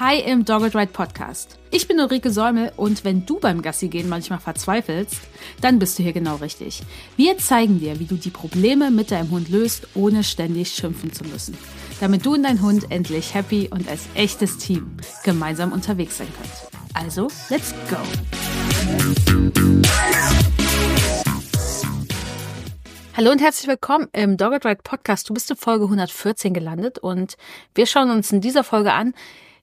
Hi im Dogged Ride Podcast. Ich bin Ulrike Säumel und wenn du beim Gassi gehen manchmal verzweifelst, dann bist du hier genau richtig. Wir zeigen dir, wie du die Probleme mit deinem Hund löst, ohne ständig schimpfen zu müssen. Damit du und dein Hund endlich happy und als echtes Team gemeinsam unterwegs sein könnt. Also, let's go! Hallo und herzlich willkommen im Dogged Ride Podcast. Du bist in Folge 114 gelandet und wir schauen uns in dieser Folge an,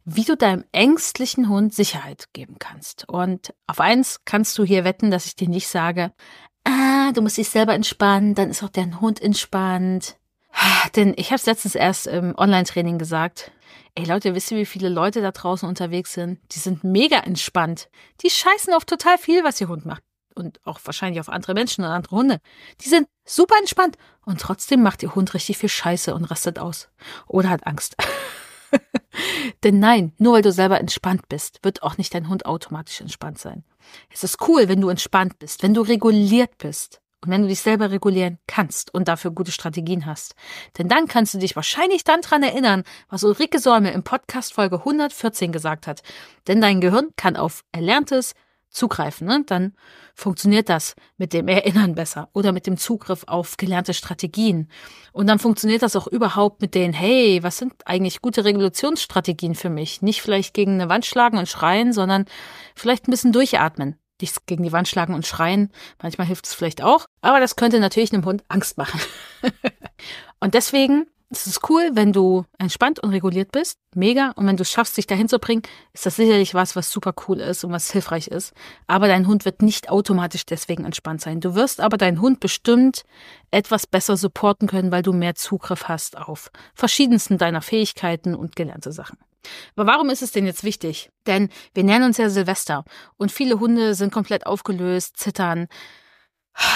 wie du deinem ängstlichen Hund Sicherheit geben kannst. Und auf eins kannst du hier wetten, dass ich dir nicht sage, ah, du musst dich selber entspannen, dann ist auch dein Hund entspannt. Denn ich habe es letztens erst im Online-Training gesagt. Ey Leute, wisst ihr, wie viele Leute da draußen unterwegs sind? Die sind mega entspannt. Die scheißen auf total viel, was ihr Hund macht. Und auch wahrscheinlich auf andere Menschen und andere Hunde. Die sind super entspannt. Und trotzdem macht ihr Hund richtig viel Scheiße und rastet aus. Oder hat Angst. Denn nein, nur weil du selber entspannt bist, wird auch nicht dein Hund automatisch entspannt sein. Es ist cool, wenn du entspannt bist, wenn du reguliert bist und wenn du dich selber regulieren kannst und dafür gute Strategien hast. Denn dann kannst du dich wahrscheinlich dann dran erinnern, was Ulrike Säume im Podcast Folge 114 gesagt hat. Denn dein Gehirn kann auf Erlerntes zugreifen, ne? dann funktioniert das mit dem Erinnern besser oder mit dem Zugriff auf gelernte Strategien. Und dann funktioniert das auch überhaupt mit den, hey, was sind eigentlich gute Regulationsstrategien für mich? Nicht vielleicht gegen eine Wand schlagen und schreien, sondern vielleicht ein bisschen durchatmen. Dich gegen die Wand schlagen und schreien. Manchmal hilft es vielleicht auch, aber das könnte natürlich einem Hund Angst machen. und deswegen es ist cool, wenn du entspannt und reguliert bist, mega. Und wenn du es schaffst, dich dahin zu bringen, ist das sicherlich was, was super cool ist und was hilfreich ist. Aber dein Hund wird nicht automatisch deswegen entspannt sein. Du wirst aber deinen Hund bestimmt etwas besser supporten können, weil du mehr Zugriff hast auf verschiedensten deiner Fähigkeiten und gelernte Sachen. Aber warum ist es denn jetzt wichtig? Denn wir nähern uns ja Silvester und viele Hunde sind komplett aufgelöst, zittern,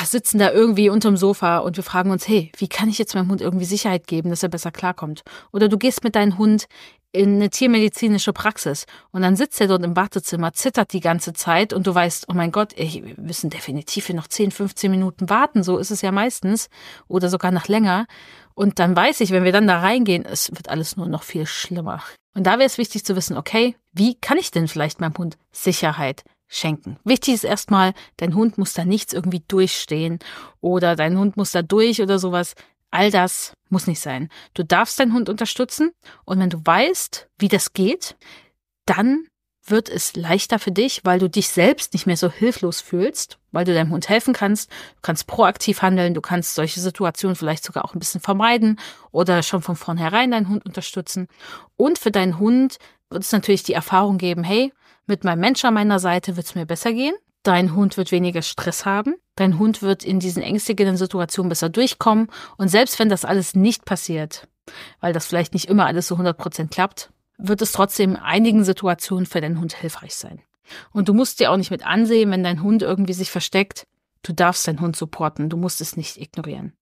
sitzen da irgendwie unterm Sofa und wir fragen uns, hey, wie kann ich jetzt meinem Hund irgendwie Sicherheit geben, dass er besser klarkommt? Oder du gehst mit deinem Hund in eine tiermedizinische Praxis und dann sitzt er dort im Wartezimmer, zittert die ganze Zeit und du weißt, oh mein Gott, ey, wir müssen definitiv hier noch 10, 15 Minuten warten, so ist es ja meistens oder sogar noch länger. Und dann weiß ich, wenn wir dann da reingehen, es wird alles nur noch viel schlimmer. Und da wäre es wichtig zu wissen, okay, wie kann ich denn vielleicht meinem Hund Sicherheit schenken. Wichtig ist erstmal, dein Hund muss da nichts irgendwie durchstehen oder dein Hund muss da durch oder sowas. All das muss nicht sein. Du darfst deinen Hund unterstützen und wenn du weißt, wie das geht, dann wird es leichter für dich, weil du dich selbst nicht mehr so hilflos fühlst, weil du deinem Hund helfen kannst, du kannst proaktiv handeln, du kannst solche Situationen vielleicht sogar auch ein bisschen vermeiden oder schon von vornherein deinen Hund unterstützen. Und für deinen Hund wird es natürlich die Erfahrung geben, hey, mit meinem Mensch an meiner Seite wird es mir besser gehen. Dein Hund wird weniger Stress haben. Dein Hund wird in diesen ängstigenden Situationen besser durchkommen. Und selbst wenn das alles nicht passiert, weil das vielleicht nicht immer alles so 100% klappt, wird es trotzdem in einigen Situationen für deinen Hund hilfreich sein. Und du musst dir auch nicht mit ansehen, wenn dein Hund irgendwie sich versteckt. Du darfst deinen Hund supporten, du musst es nicht ignorieren.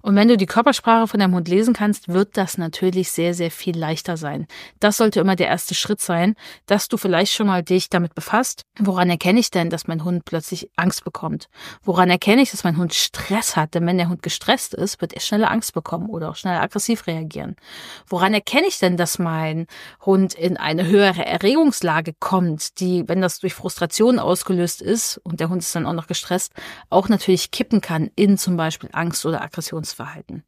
Und wenn du die Körpersprache von deinem Hund lesen kannst, wird das natürlich sehr, sehr viel leichter sein. Das sollte immer der erste Schritt sein, dass du vielleicht schon mal dich damit befasst. Woran erkenne ich denn, dass mein Hund plötzlich Angst bekommt? Woran erkenne ich, dass mein Hund Stress hat? Denn wenn der Hund gestresst ist, wird er schneller Angst bekommen oder auch schneller aggressiv reagieren. Woran erkenne ich denn, dass mein Hund in eine höhere Erregungslage kommt, die, wenn das durch Frustration ausgelöst ist und der Hund ist dann auch noch gestresst, auch natürlich kippen kann in zum Beispiel Angst oder Aggressivität? Aggressionsverhalten.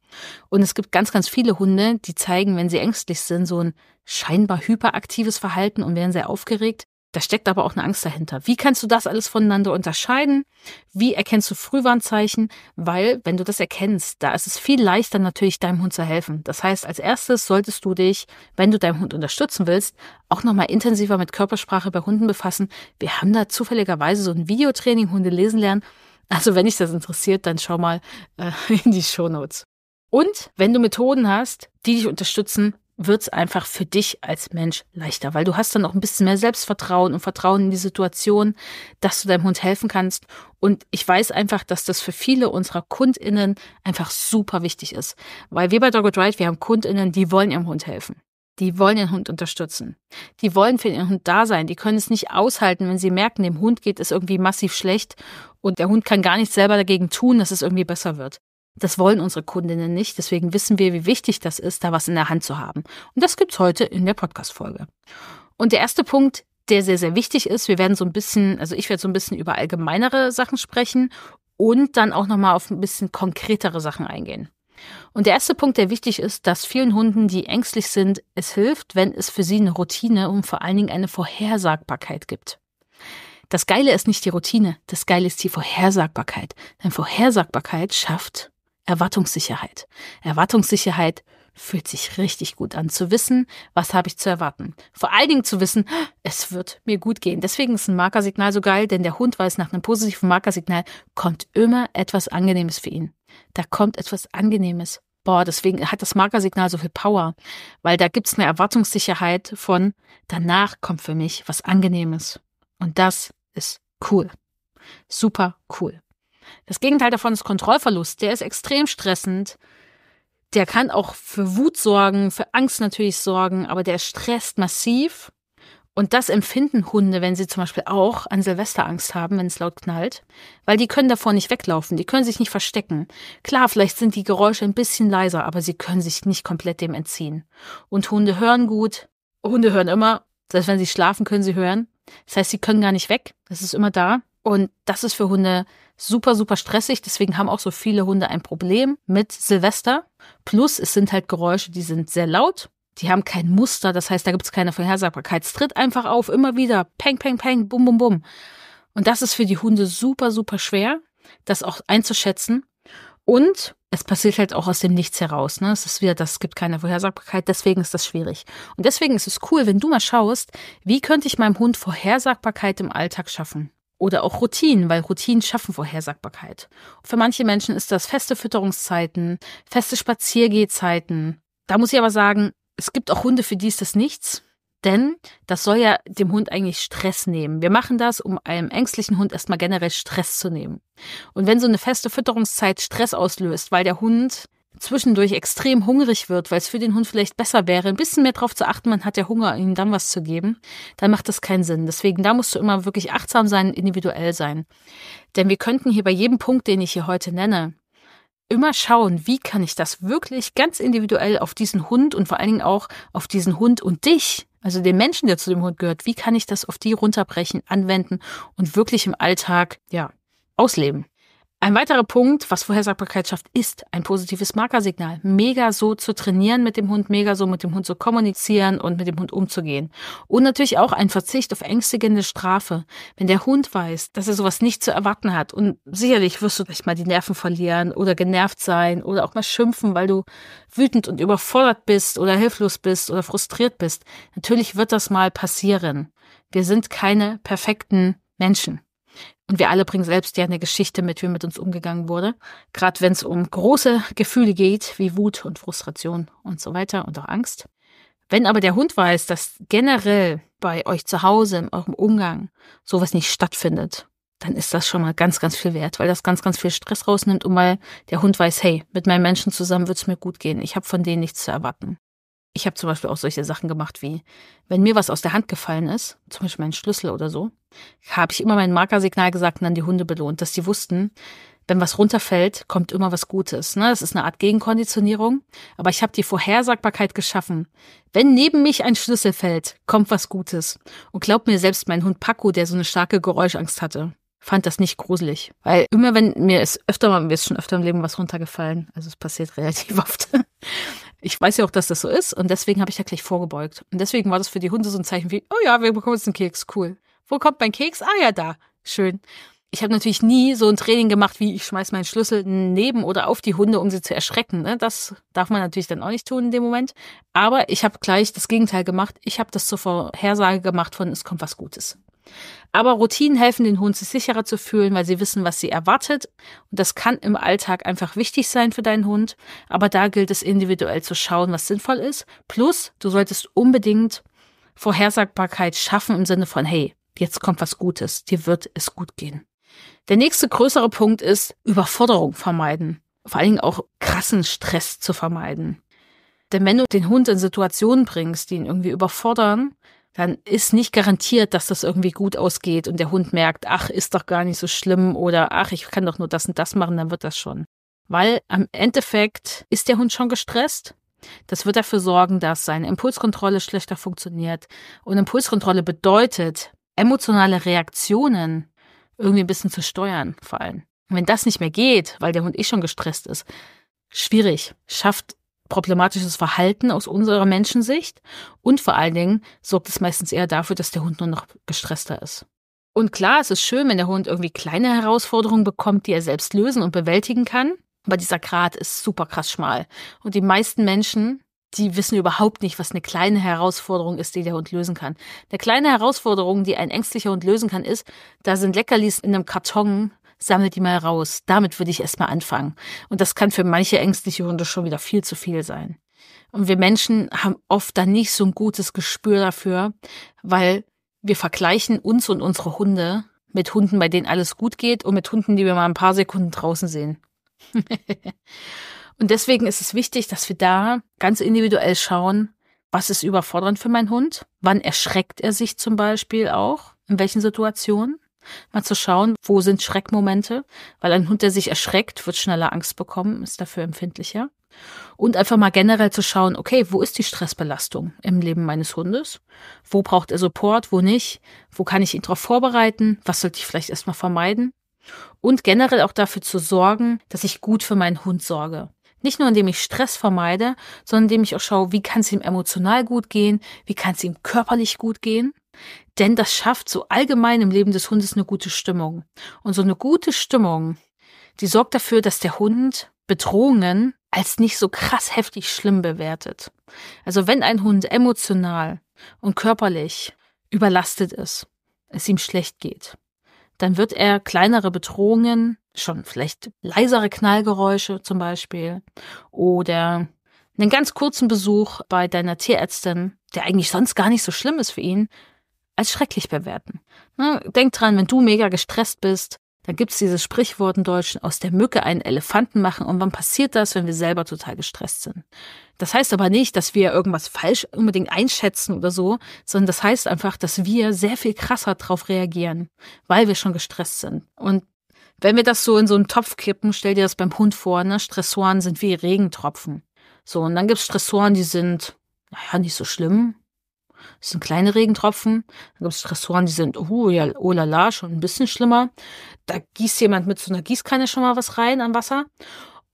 Und es gibt ganz, ganz viele Hunde, die zeigen, wenn sie ängstlich sind, so ein scheinbar hyperaktives Verhalten und werden sehr aufgeregt. Da steckt aber auch eine Angst dahinter. Wie kannst du das alles voneinander unterscheiden? Wie erkennst du Frühwarnzeichen? Weil, wenn du das erkennst, da ist es viel leichter natürlich deinem Hund zu helfen. Das heißt, als erstes solltest du dich, wenn du deinem Hund unterstützen willst, auch nochmal intensiver mit Körpersprache bei Hunden befassen. Wir haben da zufälligerweise so ein Videotraining Hunde lesen lernen. Also wenn dich das interessiert, dann schau mal äh, in die Show Notes. Und wenn du Methoden hast, die dich unterstützen, wird's einfach für dich als Mensch leichter, weil du hast dann auch ein bisschen mehr Selbstvertrauen und Vertrauen in die Situation, dass du deinem Hund helfen kannst. Und ich weiß einfach, dass das für viele unserer KundInnen einfach super wichtig ist. Weil wir bei Dogged Ride, wir haben KundInnen, die wollen ihrem Hund helfen. Die wollen ihren Hund unterstützen. Die wollen für ihren Hund da sein. Die können es nicht aushalten, wenn sie merken, dem Hund geht es irgendwie massiv schlecht und der Hund kann gar nichts selber dagegen tun, dass es irgendwie besser wird. Das wollen unsere Kundinnen nicht. Deswegen wissen wir, wie wichtig das ist, da was in der Hand zu haben. Und das gibt's heute in der Podcast-Folge. Und der erste Punkt, der sehr, sehr wichtig ist, wir werden so ein bisschen, also ich werde so ein bisschen über allgemeinere Sachen sprechen und dann auch nochmal auf ein bisschen konkretere Sachen eingehen. Und der erste Punkt, der wichtig ist, dass vielen Hunden, die ängstlich sind, es hilft, wenn es für sie eine Routine und vor allen Dingen eine Vorhersagbarkeit gibt. Das Geile ist nicht die Routine, das Geile ist die Vorhersagbarkeit. Denn Vorhersagbarkeit schafft Erwartungssicherheit. Erwartungssicherheit fühlt sich richtig gut an, zu wissen, was habe ich zu erwarten. Vor allen Dingen zu wissen, es wird mir gut gehen. Deswegen ist ein Markersignal so geil, denn der Hund weiß, nach einem positiven Markersignal kommt immer etwas Angenehmes für ihn da kommt etwas Angenehmes. Boah, deswegen hat das Markersignal so viel Power, weil da gibt es eine Erwartungssicherheit von, danach kommt für mich was Angenehmes. Und das ist cool. Super cool. Das Gegenteil davon ist Kontrollverlust. Der ist extrem stressend. Der kann auch für Wut sorgen, für Angst natürlich sorgen, aber der stresst massiv. Und das empfinden Hunde, wenn sie zum Beispiel auch an Silvesterangst haben, wenn es laut knallt, weil die können davor nicht weglaufen, die können sich nicht verstecken. Klar, vielleicht sind die Geräusche ein bisschen leiser, aber sie können sich nicht komplett dem entziehen. Und Hunde hören gut, Hunde hören immer, selbst wenn sie schlafen, können sie hören. Das heißt, sie können gar nicht weg, das ist immer da. Und das ist für Hunde super, super stressig. Deswegen haben auch so viele Hunde ein Problem mit Silvester. Plus, es sind halt Geräusche, die sind sehr laut die haben kein Muster, das heißt, da gibt's keine Vorhersagbarkeit. Es tritt einfach auf, immer wieder. Peng, peng, peng, bum, bum, bum. Und das ist für die Hunde super, super schwer, das auch einzuschätzen. Und es passiert halt auch aus dem Nichts heraus. Ne? Es ist wieder, das gibt keine Vorhersagbarkeit, deswegen ist das schwierig. Und deswegen ist es cool, wenn du mal schaust, wie könnte ich meinem Hund Vorhersagbarkeit im Alltag schaffen? Oder auch Routinen, weil Routinen schaffen Vorhersagbarkeit. Für manche Menschen ist das feste Fütterungszeiten, feste Spaziergehzeiten. Da muss ich aber sagen, es gibt auch Hunde, für die ist das nichts. Denn das soll ja dem Hund eigentlich Stress nehmen. Wir machen das, um einem ängstlichen Hund erstmal generell Stress zu nehmen. Und wenn so eine feste Fütterungszeit Stress auslöst, weil der Hund zwischendurch extrem hungrig wird, weil es für den Hund vielleicht besser wäre, ein bisschen mehr darauf zu achten, man hat ja Hunger, ihm dann was zu geben, dann macht das keinen Sinn. Deswegen, da musst du immer wirklich achtsam sein, individuell sein. Denn wir könnten hier bei jedem Punkt, den ich hier heute nenne, immer schauen, wie kann ich das wirklich ganz individuell auf diesen Hund und vor allen Dingen auch auf diesen Hund und dich, also den Menschen, der zu dem Hund gehört, wie kann ich das auf die runterbrechen, anwenden und wirklich im Alltag, ja, ausleben. Ein weiterer Punkt, was Vorhersagbarkeit schafft, ist ein positives Markersignal. Mega so zu trainieren mit dem Hund, mega so mit dem Hund zu kommunizieren und mit dem Hund umzugehen. Und natürlich auch ein Verzicht auf ängstigende Strafe. Wenn der Hund weiß, dass er sowas nicht zu erwarten hat und sicherlich wirst du vielleicht mal die Nerven verlieren oder genervt sein oder auch mal schimpfen, weil du wütend und überfordert bist oder hilflos bist oder frustriert bist. Natürlich wird das mal passieren. Wir sind keine perfekten Menschen. Und wir alle bringen selbst ja eine Geschichte mit, wie mit uns umgegangen wurde. Gerade wenn es um große Gefühle geht, wie Wut und Frustration und so weiter und auch Angst. Wenn aber der Hund weiß, dass generell bei euch zu Hause, in eurem Umgang, sowas nicht stattfindet, dann ist das schon mal ganz, ganz viel wert, weil das ganz, ganz viel Stress rausnimmt und weil der Hund weiß, hey, mit meinen Menschen zusammen wird's mir gut gehen. Ich habe von denen nichts zu erwarten. Ich habe zum Beispiel auch solche Sachen gemacht wie, wenn mir was aus der Hand gefallen ist, zum Beispiel mein Schlüssel oder so, habe ich immer mein Markersignal gesagt und dann die Hunde belohnt, dass die wussten, wenn was runterfällt, kommt immer was Gutes. Ne? Das ist eine Art Gegenkonditionierung, aber ich habe die Vorhersagbarkeit geschaffen. Wenn neben mich ein Schlüssel fällt, kommt was Gutes. Und glaub mir selbst, mein Hund Paco, der so eine starke Geräuschangst hatte, fand das nicht gruselig. Weil immer wenn mir ist öfter mal, mir ist schon öfter im Leben was runtergefallen, also es passiert relativ oft ich weiß ja auch, dass das so ist und deswegen habe ich da gleich vorgebeugt. Und deswegen war das für die Hunde so ein Zeichen wie, oh ja, wir bekommen jetzt einen Keks, cool. Wo kommt mein Keks? Ah ja, da. Schön. Ich habe natürlich nie so ein Training gemacht, wie ich schmeiß meinen Schlüssel neben oder auf die Hunde, um sie zu erschrecken. Ne? Das darf man natürlich dann auch nicht tun in dem Moment. Aber ich habe gleich das Gegenteil gemacht. Ich habe das zur Vorhersage gemacht von, es kommt was Gutes. Aber Routinen helfen den Hund, sich sicherer zu fühlen, weil sie wissen, was sie erwartet. Und das kann im Alltag einfach wichtig sein für deinen Hund. Aber da gilt es individuell zu schauen, was sinnvoll ist. Plus, du solltest unbedingt Vorhersagbarkeit schaffen im Sinne von, hey, jetzt kommt was Gutes, dir wird es gut gehen. Der nächste größere Punkt ist Überforderung vermeiden. Vor allen Dingen auch krassen Stress zu vermeiden. Denn wenn du den Hund in Situationen bringst, die ihn irgendwie überfordern, dann ist nicht garantiert, dass das irgendwie gut ausgeht und der Hund merkt, ach, ist doch gar nicht so schlimm oder ach, ich kann doch nur das und das machen, dann wird das schon. Weil am Endeffekt ist der Hund schon gestresst. Das wird dafür sorgen, dass seine Impulskontrolle schlechter funktioniert. Und Impulskontrolle bedeutet, emotionale Reaktionen irgendwie ein bisschen zu steuern, vor allem. Und wenn das nicht mehr geht, weil der Hund eh schon gestresst ist, schwierig. Schafft problematisches Verhalten aus unserer Menschensicht und vor allen Dingen sorgt es meistens eher dafür, dass der Hund nur noch gestresster ist. Und klar, es ist schön, wenn der Hund irgendwie kleine Herausforderungen bekommt, die er selbst lösen und bewältigen kann, aber dieser Grat ist super krass schmal und die meisten Menschen die wissen überhaupt nicht, was eine kleine Herausforderung ist, die der Hund lösen kann. Eine kleine Herausforderung, die ein ängstlicher Hund lösen kann, ist, da sind Leckerlis in einem Karton sammle die mal raus. Damit würde ich erstmal anfangen. Und das kann für manche ängstliche Hunde schon wieder viel zu viel sein. Und wir Menschen haben oft dann nicht so ein gutes Gespür dafür, weil wir vergleichen uns und unsere Hunde mit Hunden, bei denen alles gut geht und mit Hunden, die wir mal ein paar Sekunden draußen sehen. und deswegen ist es wichtig, dass wir da ganz individuell schauen, was ist überfordernd für meinen Hund? Wann erschreckt er sich zum Beispiel auch? In welchen Situationen? mal zu schauen, wo sind Schreckmomente, weil ein Hund, der sich erschreckt, wird schneller Angst bekommen, ist dafür empfindlicher. Und einfach mal generell zu schauen, okay, wo ist die Stressbelastung im Leben meines Hundes? Wo braucht er Support, wo nicht? Wo kann ich ihn darauf vorbereiten? Was sollte ich vielleicht erstmal vermeiden? Und generell auch dafür zu sorgen, dass ich gut für meinen Hund sorge. Nicht nur, indem ich Stress vermeide, sondern indem ich auch schaue, wie kann es ihm emotional gut gehen, wie kann es ihm körperlich gut gehen denn das schafft so allgemein im Leben des Hundes eine gute Stimmung. Und so eine gute Stimmung, die sorgt dafür, dass der Hund Bedrohungen als nicht so krass heftig schlimm bewertet. Also wenn ein Hund emotional und körperlich überlastet ist, es ihm schlecht geht, dann wird er kleinere Bedrohungen, schon vielleicht leisere Knallgeräusche zum Beispiel oder einen ganz kurzen Besuch bei deiner Tierärztin, der eigentlich sonst gar nicht so schlimm ist für ihn, als schrecklich bewerten. Ne? Denk dran, wenn du mega gestresst bist, dann gibt's dieses Sprichwort im Deutschen, aus der Mücke einen Elefanten machen. Und wann passiert das, wenn wir selber total gestresst sind? Das heißt aber nicht, dass wir irgendwas falsch unbedingt einschätzen oder so, sondern das heißt einfach, dass wir sehr viel krasser drauf reagieren, weil wir schon gestresst sind. Und wenn wir das so in so einen Topf kippen, stell dir das beim Hund vor, ne? Stressoren sind wie Regentropfen. So, und dann gibt's Stressoren, die sind, naja, nicht so schlimm. Das sind kleine Regentropfen. Dann gibt es Stressoren, die sind, uh, ja, oh la la, schon ein bisschen schlimmer. Da gießt jemand mit so einer Gießkanne schon mal was rein an Wasser.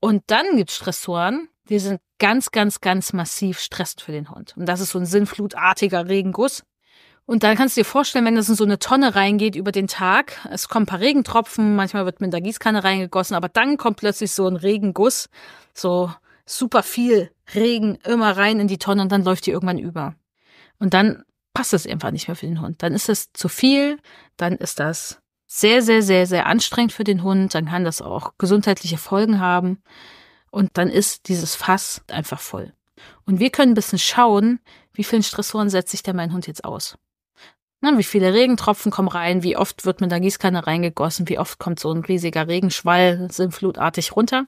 Und dann gibt es Stressoren, die sind ganz, ganz, ganz massiv stressend für den Hund. Und das ist so ein sinnflutartiger Regenguss. Und dann kannst du dir vorstellen, wenn das in so eine Tonne reingeht über den Tag, es kommen ein paar Regentropfen, manchmal wird mit der Gießkanne reingegossen, aber dann kommt plötzlich so ein Regenguss, so super viel Regen immer rein in die Tonne und dann läuft die irgendwann über. Und dann passt es einfach nicht mehr für den Hund. Dann ist es zu viel, dann ist das sehr, sehr, sehr, sehr anstrengend für den Hund, dann kann das auch gesundheitliche Folgen haben und dann ist dieses Fass einfach voll. Und wir können ein bisschen schauen, wie vielen Stressoren setzt sich denn mein Hund jetzt aus. Na, ne, wie viele Regentropfen kommen rein, wie oft wird mit der Gießkanne reingegossen, wie oft kommt so ein riesiger Regenschwall sinnflutartig runter.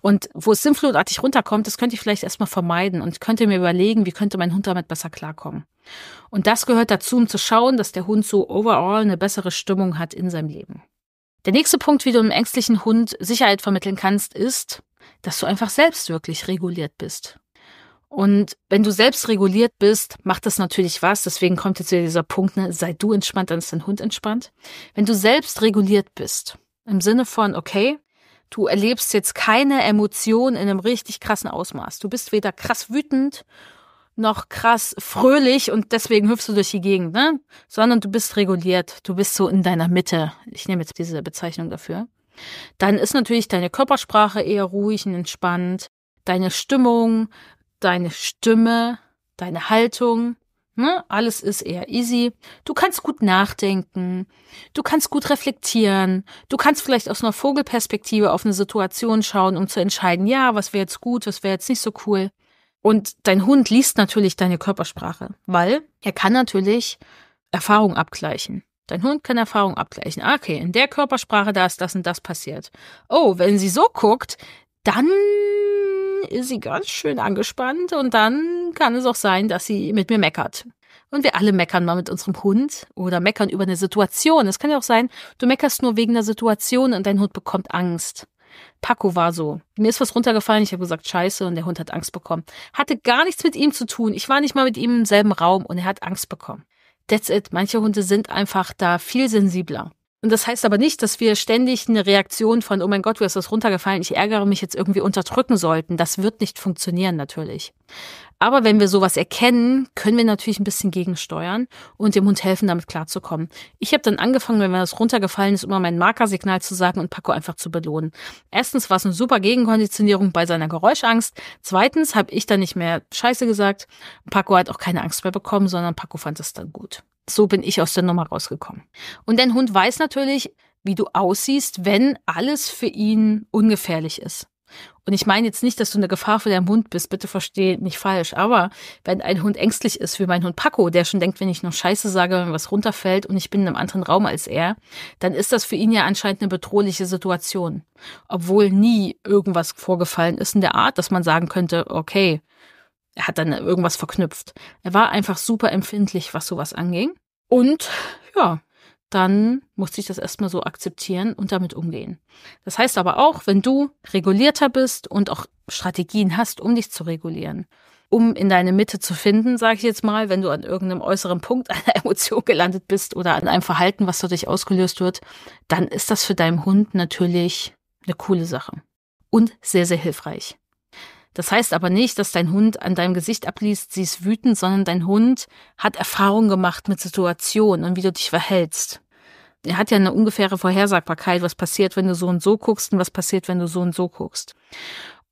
Und wo es sinnflutartig runterkommt, das könnte ich vielleicht erstmal vermeiden und könnte mir überlegen, wie könnte mein Hund damit besser klarkommen. Und das gehört dazu, um zu schauen, dass der Hund so overall eine bessere Stimmung hat in seinem Leben. Der nächste Punkt, wie du einem ängstlichen Hund Sicherheit vermitteln kannst, ist, dass du einfach selbst wirklich reguliert bist. Und wenn du selbst reguliert bist, macht das natürlich was. Deswegen kommt jetzt wieder dieser Punkt, ne, sei du entspannt, dann ist dein Hund entspannt. Wenn du selbst reguliert bist, im Sinne von, okay, du erlebst jetzt keine Emotion in einem richtig krassen Ausmaß. Du bist weder krass wütend noch krass fröhlich und deswegen hüpfst du durch die Gegend, ne? Sondern du bist reguliert, du bist so in deiner Mitte. Ich nehme jetzt diese Bezeichnung dafür. Dann ist natürlich deine Körpersprache eher ruhig und entspannt, deine Stimmung, deine Stimme, deine Haltung, ne? Alles ist eher easy. Du kannst gut nachdenken, du kannst gut reflektieren, du kannst vielleicht aus einer Vogelperspektive auf eine Situation schauen, um zu entscheiden, ja, was wäre jetzt gut, was wäre jetzt nicht so cool. Und dein Hund liest natürlich deine Körpersprache, weil er kann natürlich Erfahrung abgleichen. Dein Hund kann Erfahrung abgleichen. Ah, okay, in der Körpersprache, da ist das und das passiert. Oh, wenn sie so guckt, dann ist sie ganz schön angespannt und dann kann es auch sein, dass sie mit mir meckert. Und wir alle meckern mal mit unserem Hund oder meckern über eine Situation. Es kann ja auch sein, du meckerst nur wegen der Situation und dein Hund bekommt Angst. Paco war so. Mir ist was runtergefallen, ich habe gesagt, scheiße, und der Hund hat Angst bekommen. Hatte gar nichts mit ihm zu tun. Ich war nicht mal mit ihm im selben Raum und er hat Angst bekommen. That's it. Manche Hunde sind einfach da viel sensibler. Und das heißt aber nicht, dass wir ständig eine Reaktion von, oh mein Gott, wie ist das runtergefallen, ich ärgere mich jetzt irgendwie unterdrücken sollten. Das wird nicht funktionieren natürlich. Aber wenn wir sowas erkennen, können wir natürlich ein bisschen gegensteuern und dem Hund helfen, damit klarzukommen. Ich habe dann angefangen, wenn mir das runtergefallen ist, immer mein Markersignal zu sagen und Paco einfach zu belohnen. Erstens war es eine super Gegenkonditionierung bei seiner Geräuschangst. Zweitens habe ich dann nicht mehr Scheiße gesagt. Paco hat auch keine Angst mehr bekommen, sondern Paco fand es dann gut. So bin ich aus der Nummer rausgekommen. Und dein Hund weiß natürlich, wie du aussiehst, wenn alles für ihn ungefährlich ist. Und ich meine jetzt nicht, dass du eine Gefahr für deinen Hund bist, bitte verstehe mich falsch, aber wenn ein Hund ängstlich ist, wie mein Hund Paco, der schon denkt, wenn ich noch Scheiße sage, wenn was runterfällt und ich bin in einem anderen Raum als er, dann ist das für ihn ja anscheinend eine bedrohliche Situation. Obwohl nie irgendwas vorgefallen ist in der Art, dass man sagen könnte, okay, er hat dann irgendwas verknüpft. Er war einfach super empfindlich, was sowas anging. Und ja, dann musste ich das erstmal so akzeptieren und damit umgehen. Das heißt aber auch, wenn du regulierter bist und auch Strategien hast, um dich zu regulieren, um in deine Mitte zu finden, sage ich jetzt mal, wenn du an irgendeinem äußeren Punkt einer Emotion gelandet bist oder an einem Verhalten, was durch ausgelöst wird, dann ist das für deinen Hund natürlich eine coole Sache und sehr, sehr hilfreich. Das heißt aber nicht, dass dein Hund an deinem Gesicht abliest, sie ist wütend, sondern dein Hund hat Erfahrung gemacht mit Situationen und wie du dich verhältst. Er hat ja eine ungefähre Vorhersagbarkeit, was passiert, wenn du so und so guckst und was passiert, wenn du so und so guckst.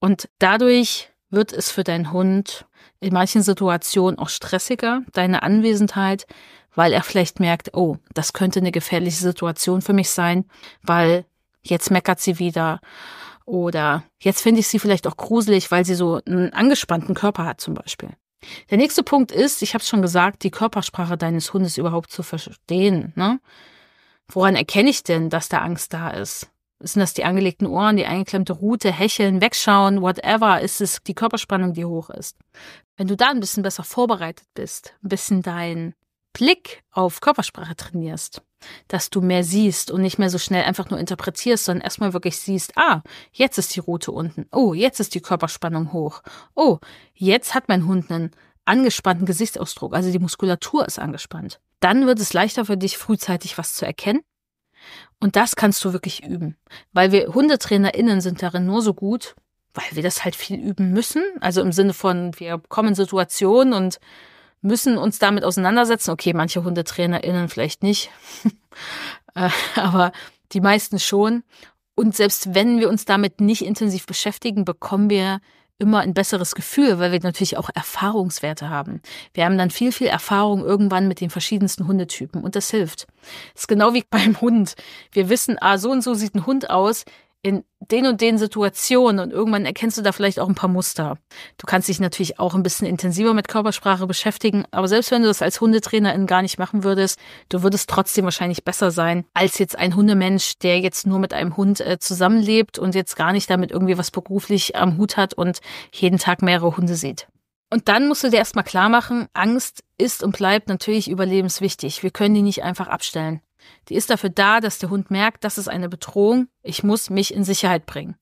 Und dadurch wird es für deinen Hund in manchen Situationen auch stressiger, deine Anwesenheit, weil er vielleicht merkt, oh, das könnte eine gefährliche Situation für mich sein, weil jetzt meckert sie wieder oder jetzt finde ich sie vielleicht auch gruselig, weil sie so einen angespannten Körper hat zum Beispiel. Der nächste Punkt ist, ich habe es schon gesagt, die Körpersprache deines Hundes überhaupt zu verstehen. Ne? Woran erkenne ich denn, dass da Angst da ist? Sind das die angelegten Ohren, die eingeklemmte Rute, Hecheln, Wegschauen, whatever? Ist es die Körperspannung, die hoch ist? Wenn du da ein bisschen besser vorbereitet bist, ein bisschen deinen Blick auf Körpersprache trainierst, dass du mehr siehst und nicht mehr so schnell einfach nur interpretierst, sondern erstmal wirklich siehst, ah, jetzt ist die Route unten, oh, jetzt ist die Körperspannung hoch, oh, jetzt hat mein Hund einen angespannten Gesichtsausdruck, also die Muskulatur ist angespannt. Dann wird es leichter für dich, frühzeitig was zu erkennen. Und das kannst du wirklich üben, weil wir HundetrainerInnen sind darin nur so gut, weil wir das halt viel üben müssen. Also im Sinne von, wir kommen in Situationen und müssen uns damit auseinandersetzen. Okay, manche HundetrainerInnen vielleicht nicht, äh, aber die meisten schon. Und selbst wenn wir uns damit nicht intensiv beschäftigen, bekommen wir immer ein besseres Gefühl, weil wir natürlich auch Erfahrungswerte haben. Wir haben dann viel, viel Erfahrung irgendwann mit den verschiedensten Hundetypen und das hilft. Das ist genau wie beim Hund. Wir wissen, ah, so und so sieht ein Hund aus in den und den Situationen und irgendwann erkennst du da vielleicht auch ein paar Muster. Du kannst dich natürlich auch ein bisschen intensiver mit Körpersprache beschäftigen, aber selbst wenn du das als Hundetrainerin gar nicht machen würdest, du würdest trotzdem wahrscheinlich besser sein als jetzt ein Hundemensch, der jetzt nur mit einem Hund äh, zusammenlebt und jetzt gar nicht damit irgendwie was beruflich am Hut hat und jeden Tag mehrere Hunde sieht. Und dann musst du dir erstmal klar machen, Angst ist und bleibt natürlich überlebenswichtig. Wir können die nicht einfach abstellen. Die ist dafür da, dass der Hund merkt, das ist eine Bedrohung, ich muss mich in Sicherheit bringen.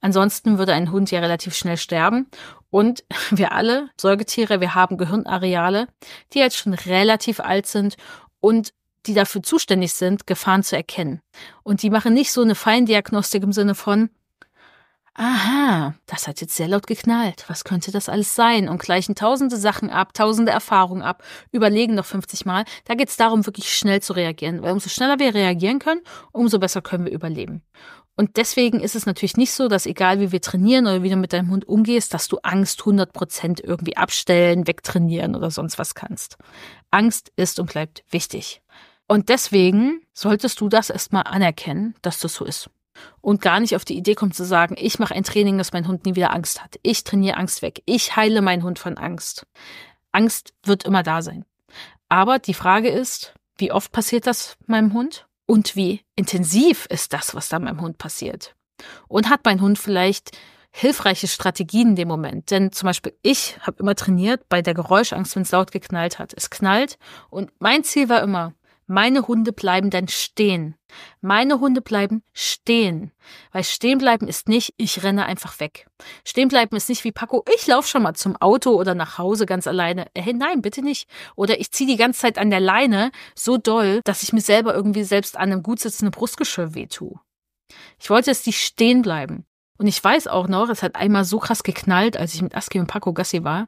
Ansonsten würde ein Hund ja relativ schnell sterben. Und wir alle, Säugetiere, wir haben Gehirnareale, die jetzt schon relativ alt sind und die dafür zuständig sind, Gefahren zu erkennen. Und die machen nicht so eine Feindiagnostik im Sinne von, Aha, das hat jetzt sehr laut geknallt. Was könnte das alles sein? Und gleichen tausende Sachen ab, tausende Erfahrungen ab, überlegen noch 50 Mal. Da geht es darum, wirklich schnell zu reagieren, weil umso schneller wir reagieren können, umso besser können wir überleben. Und deswegen ist es natürlich nicht so, dass egal wie wir trainieren oder wie du mit deinem Hund umgehst, dass du Angst 100% irgendwie abstellen, wegtrainieren oder sonst was kannst. Angst ist und bleibt wichtig. Und deswegen solltest du das erstmal anerkennen, dass das so ist und gar nicht auf die Idee kommt zu sagen, ich mache ein Training, dass mein Hund nie wieder Angst hat. Ich trainiere Angst weg. Ich heile meinen Hund von Angst. Angst wird immer da sein. Aber die Frage ist, wie oft passiert das meinem Hund und wie intensiv ist das, was da meinem Hund passiert? Und hat mein Hund vielleicht hilfreiche Strategien in dem Moment. Denn zum Beispiel ich habe immer trainiert bei der Geräuschangst, wenn es laut geknallt hat. Es knallt und mein Ziel war immer, meine Hunde bleiben dann stehen. Meine Hunde bleiben stehen. Weil stehen bleiben ist nicht, ich renne einfach weg. Stehen bleiben ist nicht wie Paco, ich laufe schon mal zum Auto oder nach Hause ganz alleine. Hey, äh, nein, bitte nicht. Oder ich ziehe die ganze Zeit an der Leine so doll, dass ich mir selber irgendwie selbst an einem gut sitzenden Brustgeschirr wehtue. Ich wollte, dass die stehen bleiben. Und ich weiß auch noch, es hat einmal so krass geknallt, als ich mit Aski und Paco Gassi war.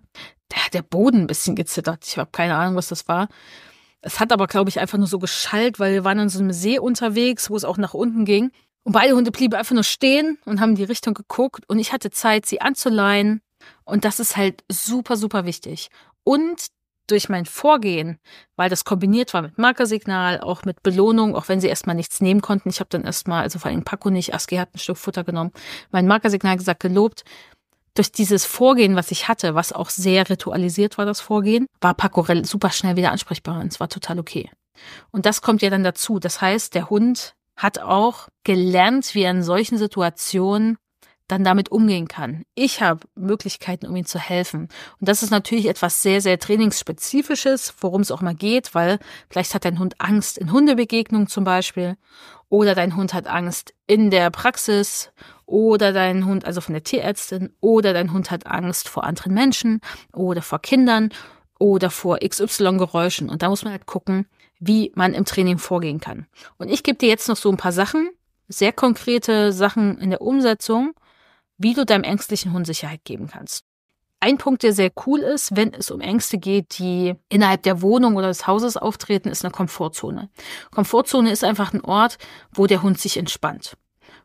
Da hat der Boden ein bisschen gezittert. Ich habe keine Ahnung, was das war. Es hat aber, glaube ich, einfach nur so geschallt, weil wir waren in so einem See unterwegs, wo es auch nach unten ging. Und beide Hunde blieben einfach nur stehen und haben die Richtung geguckt. Und ich hatte Zeit, sie anzuleihen. Und das ist halt super, super wichtig. Und durch mein Vorgehen, weil das kombiniert war mit Markersignal, auch mit Belohnung, auch wenn sie erstmal nichts nehmen konnten. Ich habe dann erstmal, also vor allem Paco nicht, Aski hat ein Stück Futter genommen, mein Markersignal gesagt, gelobt durch dieses Vorgehen, was ich hatte, was auch sehr ritualisiert war, das Vorgehen, war Paco super schnell wieder ansprechbar und es war total okay. Und das kommt ja dann dazu. Das heißt, der Hund hat auch gelernt, wie er in solchen Situationen dann damit umgehen kann. Ich habe Möglichkeiten, um ihm zu helfen. Und das ist natürlich etwas sehr, sehr trainingsspezifisches, worum es auch mal geht, weil vielleicht hat dein Hund Angst in Hundebegegnungen zum Beispiel oder dein Hund hat Angst in der Praxis oder dein Hund, also von der Tierärztin oder dein Hund hat Angst vor anderen Menschen oder vor Kindern oder vor XY-Geräuschen. Und da muss man halt gucken, wie man im Training vorgehen kann. Und ich gebe dir jetzt noch so ein paar Sachen, sehr konkrete Sachen in der Umsetzung, wie du deinem ängstlichen Hund Sicherheit geben kannst. Ein Punkt, der sehr cool ist, wenn es um Ängste geht, die innerhalb der Wohnung oder des Hauses auftreten, ist eine Komfortzone. Komfortzone ist einfach ein Ort, wo der Hund sich entspannt,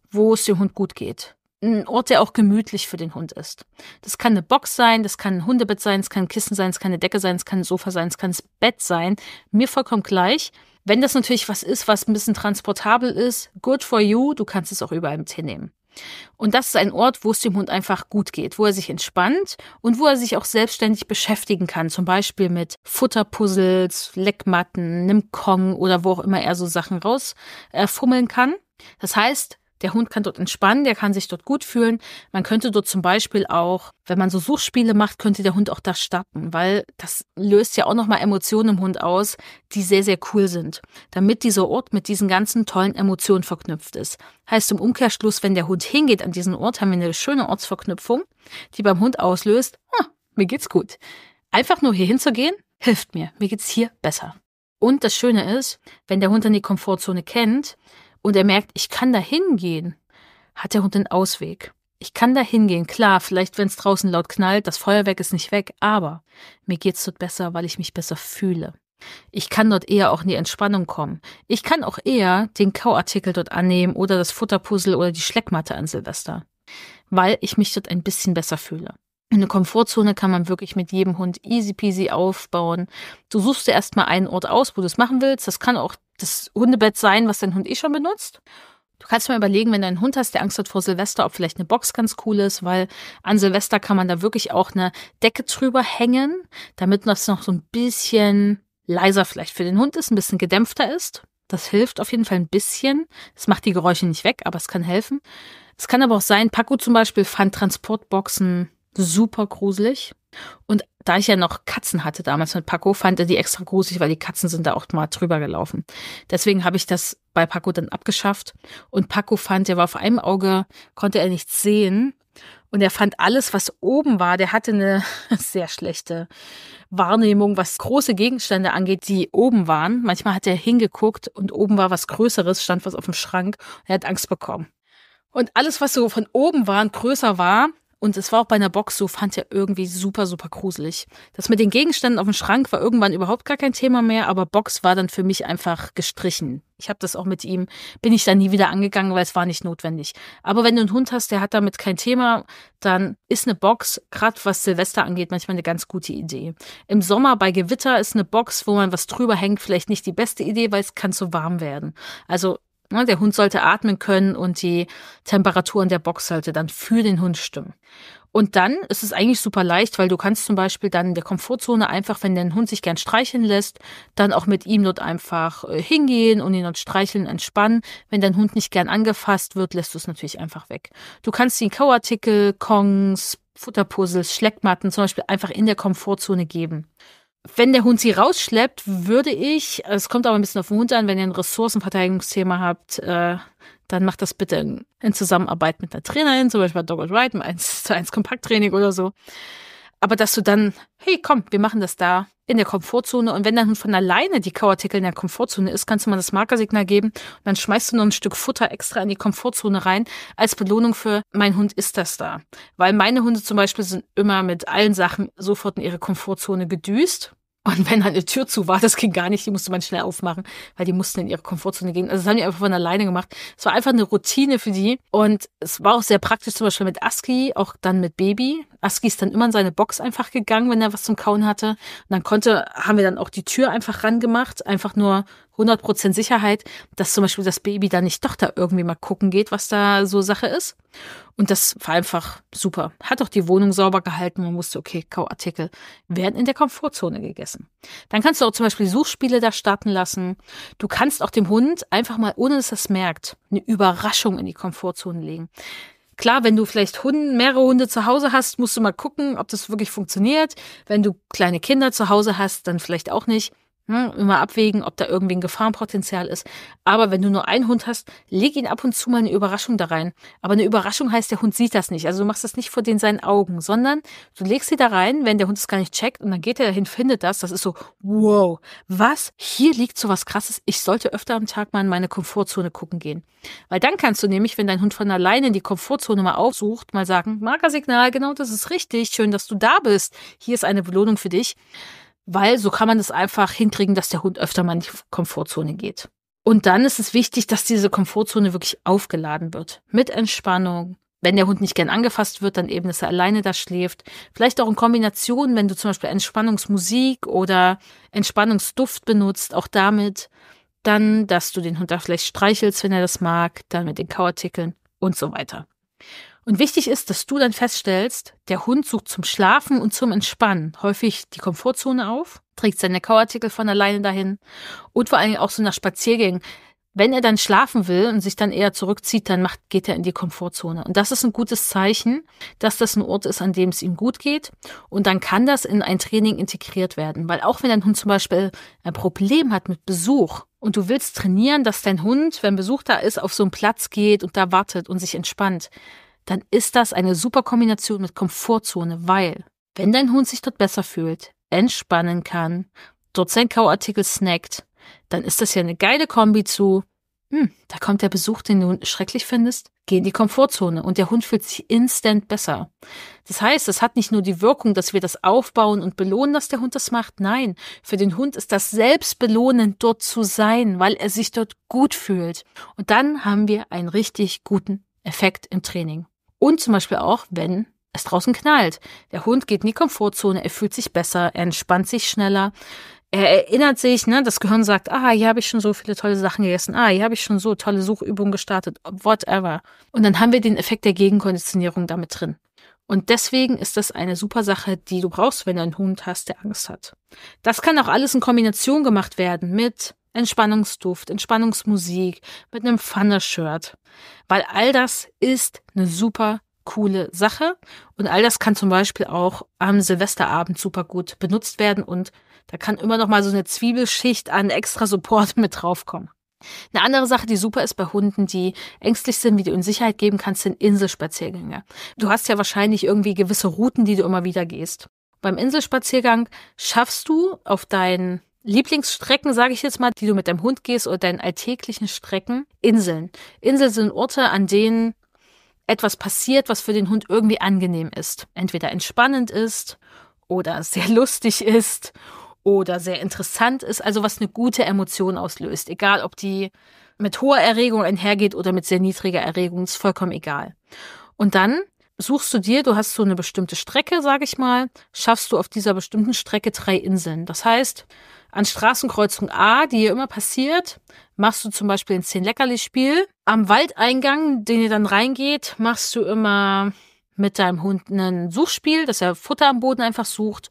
wo es dem Hund gut geht. Ein Ort, der auch gemütlich für den Hund ist. Das kann eine Box sein, das kann ein Hundebett sein, es kann ein Kissen sein, es kann eine Decke sein, es kann ein Sofa sein, es kann das Bett sein. Mir vollkommen gleich. Wenn das natürlich was ist, was ein bisschen transportabel ist, good for you, du kannst es auch überall mit hinnehmen. Und das ist ein Ort, wo es dem Hund einfach gut geht, wo er sich entspannt und wo er sich auch selbstständig beschäftigen kann, zum Beispiel mit Futterpuzzles, Leckmatten, Nimkong oder wo auch immer er so Sachen rausfummeln äh, kann. Das heißt, der Hund kann dort entspannen, der kann sich dort gut fühlen. Man könnte dort zum Beispiel auch, wenn man so Suchspiele macht, könnte der Hund auch da starten, weil das löst ja auch nochmal Emotionen im Hund aus, die sehr, sehr cool sind. Damit dieser Ort mit diesen ganzen tollen Emotionen verknüpft ist. Heißt im Umkehrschluss, wenn der Hund hingeht an diesen Ort, haben wir eine schöne Ortsverknüpfung, die beim Hund auslöst, ah, mir geht's gut. Einfach nur hier hinzugehen, hilft mir. Mir geht's hier besser. Und das Schöne ist, wenn der Hund dann die Komfortzone kennt, und er merkt, ich kann da hingehen, hat der Hund den Ausweg. Ich kann da hingehen, klar, vielleicht wenn es draußen laut knallt, das Feuerwerk ist nicht weg, aber mir geht's dort besser, weil ich mich besser fühle. Ich kann dort eher auch in die Entspannung kommen. Ich kann auch eher den Kauartikel dort annehmen oder das Futterpuzzle oder die Schleckmatte an Silvester, weil ich mich dort ein bisschen besser fühle. Eine Komfortzone kann man wirklich mit jedem Hund easy peasy aufbauen. Du suchst dir erstmal einen Ort aus, wo du es machen willst. Das kann auch das Hundebett sein, was dein Hund eh schon benutzt. Du kannst mal überlegen, wenn du einen Hund hast, der Angst hat vor Silvester, ob vielleicht eine Box ganz cool ist, weil an Silvester kann man da wirklich auch eine Decke drüber hängen, damit das noch so ein bisschen leiser vielleicht für den Hund ist, ein bisschen gedämpfter ist. Das hilft auf jeden Fall ein bisschen. Es macht die Geräusche nicht weg, aber es kann helfen. Es kann aber auch sein, Paco zum Beispiel fand Transportboxen super gruselig. Und da ich ja noch Katzen hatte damals mit Paco, fand er die extra gruselig, weil die Katzen sind da auch mal drüber gelaufen. Deswegen habe ich das bei Paco dann abgeschafft. Und Paco fand, er war auf einem Auge, konnte er nichts sehen. Und er fand alles, was oben war, der hatte eine sehr schlechte Wahrnehmung, was große Gegenstände angeht, die oben waren. Manchmal hat er hingeguckt und oben war was Größeres, stand was auf dem Schrank. Er hat Angst bekommen. Und alles, was so von oben war und größer war, und es war auch bei einer Box so, fand er irgendwie super, super gruselig. Das mit den Gegenständen auf dem Schrank war irgendwann überhaupt gar kein Thema mehr, aber Box war dann für mich einfach gestrichen. Ich habe das auch mit ihm, bin ich da nie wieder angegangen, weil es war nicht notwendig. Aber wenn du einen Hund hast, der hat damit kein Thema, dann ist eine Box, gerade was Silvester angeht, manchmal eine ganz gute Idee. Im Sommer bei Gewitter ist eine Box, wo man was drüber hängt, vielleicht nicht die beste Idee, weil es kann zu warm werden. Also Ne, der Hund sollte atmen können und die Temperatur in der Box sollte dann für den Hund stimmen. Und dann ist es eigentlich super leicht, weil du kannst zum Beispiel dann in der Komfortzone einfach, wenn dein Hund sich gern streicheln lässt, dann auch mit ihm dort einfach äh, hingehen und ihn dort streicheln, entspannen. Wenn dein Hund nicht gern angefasst wird, lässt du es natürlich einfach weg. Du kannst ihn Kauartikel, Kongs, Futterpuzzles, Schleckmatten zum Beispiel einfach in der Komfortzone geben wenn der Hund sie rausschleppt, würde ich, es kommt aber ein bisschen auf den Hund an, wenn ihr ein Ressourcenverteidigungsthema habt, äh, dann macht das bitte in, Zusammenarbeit mit einer Trainerin, zum Beispiel bei Dog and Ride, im 1 zu 1 Kompakttraining oder so. Aber dass du dann, hey komm, wir machen das da, in der Komfortzone. Und wenn dann von alleine die Kauartikel in der Komfortzone ist, kannst du mal das Markersignal geben und dann schmeißt du noch ein Stück Futter extra in die Komfortzone rein als Belohnung für mein Hund ist das da. Weil meine Hunde zum Beispiel sind immer mit allen Sachen sofort in ihre Komfortzone gedüst. Und wenn eine Tür zu war, das ging gar nicht, die musste man schnell aufmachen, weil die mussten in ihre Komfortzone gehen. Also das haben die einfach von alleine gemacht. Es war einfach eine Routine für die. Und es war auch sehr praktisch, zum Beispiel mit ASCII, auch dann mit Baby. Aski ist dann immer in seine Box einfach gegangen, wenn er was zum Kauen hatte. Und dann konnte, haben wir dann auch die Tür einfach rangemacht, einfach nur 100% Sicherheit, dass zum Beispiel das Baby da nicht doch da irgendwie mal gucken geht, was da so Sache ist. Und das war einfach super. Hat auch die Wohnung sauber gehalten. Man wusste, okay, Kauartikel werden in der Komfortzone gegessen. Dann kannst du auch zum Beispiel Suchspiele da starten lassen. Du kannst auch dem Hund einfach mal, ohne dass er es merkt, eine Überraschung in die Komfortzone legen. Klar, wenn du vielleicht Hunde, mehrere Hunde zu Hause hast, musst du mal gucken, ob das wirklich funktioniert. Wenn du kleine Kinder zu Hause hast, dann vielleicht auch nicht. Hm, immer abwägen, ob da irgendwie ein Gefahrenpotenzial ist. Aber wenn du nur einen Hund hast, leg ihn ab und zu mal eine Überraschung da rein. Aber eine Überraschung heißt, der Hund sieht das nicht. Also du machst das nicht vor den seinen Augen, sondern du legst sie da rein, wenn der Hund es gar nicht checkt und dann geht er dahin, findet das. Das ist so, wow, was? Hier liegt so was Krasses. Ich sollte öfter am Tag mal in meine Komfortzone gucken gehen. Weil dann kannst du nämlich, wenn dein Hund von alleine in die Komfortzone mal aufsucht, mal sagen, Markersignal, genau das ist richtig. Schön, dass du da bist. Hier ist eine Belohnung für dich weil so kann man es einfach hinkriegen, dass der Hund öfter mal in die Komfortzone geht. Und dann ist es wichtig, dass diese Komfortzone wirklich aufgeladen wird. Mit Entspannung. Wenn der Hund nicht gern angefasst wird, dann eben, dass er alleine da schläft. Vielleicht auch in Kombination, wenn du zum Beispiel Entspannungsmusik oder Entspannungsduft benutzt, auch damit. Dann, dass du den Hund da vielleicht streichelst, wenn er das mag, dann mit den Kauartikeln und so weiter. Und wichtig ist, dass du dann feststellst, der Hund sucht zum Schlafen und zum Entspannen häufig die Komfortzone auf, trägt seine Kauartikel von alleine dahin und vor allen Dingen auch so nach Spaziergängen. Wenn er dann schlafen will und sich dann eher zurückzieht, dann macht, geht er in die Komfortzone. Und das ist ein gutes Zeichen, dass das ein Ort ist, an dem es ihm gut geht. Und dann kann das in ein Training integriert werden. Weil auch wenn dein Hund zum Beispiel ein Problem hat mit Besuch und du willst trainieren, dass dein Hund, wenn Besuch da ist, auf so einen Platz geht und da wartet und sich entspannt, dann ist das eine super Kombination mit Komfortzone, weil wenn dein Hund sich dort besser fühlt, entspannen kann, dort sein Kauartikel snackt, dann ist das ja eine geile Kombi zu, hm, da kommt der Besuch, den du schrecklich findest, geh in die Komfortzone und der Hund fühlt sich instant besser. Das heißt, es hat nicht nur die Wirkung, dass wir das aufbauen und belohnen, dass der Hund das macht. Nein, für den Hund ist das selbst belohnend, dort zu sein, weil er sich dort gut fühlt. Und dann haben wir einen richtig guten Effekt im Training. Und zum Beispiel auch, wenn es draußen knallt. Der Hund geht in die Komfortzone, er fühlt sich besser, er entspannt sich schneller, er erinnert sich, ne, das Gehirn sagt, ah, hier habe ich schon so viele tolle Sachen gegessen, ah, hier habe ich schon so tolle Suchübungen gestartet, whatever. Und dann haben wir den Effekt der Gegenkonditionierung damit drin. Und deswegen ist das eine super Sache, die du brauchst, wenn du einen Hund hast, der Angst hat. Das kann auch alles in Kombination gemacht werden mit Entspannungsduft, Entspannungsmusik, mit einem Pfanne-Shirt. Weil all das ist eine super coole Sache. Und all das kann zum Beispiel auch am Silvesterabend super gut benutzt werden und da kann immer noch mal so eine Zwiebelschicht an extra Support mit draufkommen. Eine andere Sache, die super ist bei Hunden, die ängstlich sind, wie du in Sicherheit geben kannst, sind Inselspaziergänge. Du hast ja wahrscheinlich irgendwie gewisse Routen, die du immer wieder gehst. Beim Inselspaziergang schaffst du auf deinen Lieblingsstrecken, sage ich jetzt mal, die du mit deinem Hund gehst oder deinen alltäglichen Strecken, Inseln. Inseln sind Orte, an denen etwas passiert, was für den Hund irgendwie angenehm ist. Entweder entspannend ist oder sehr lustig ist oder sehr interessant ist, also was eine gute Emotion auslöst. Egal, ob die mit hoher Erregung einhergeht oder mit sehr niedriger Erregung, ist vollkommen egal. Und dann suchst du dir, du hast so eine bestimmte Strecke, sage ich mal, schaffst du auf dieser bestimmten Strecke drei Inseln. Das heißt, an Straßenkreuzung A, die hier immer passiert, machst du zum Beispiel ein zehn Leckerli-Spiel. Am Waldeingang, den ihr dann reingeht, machst du immer mit deinem Hund ein Suchspiel, dass er Futter am Boden einfach sucht.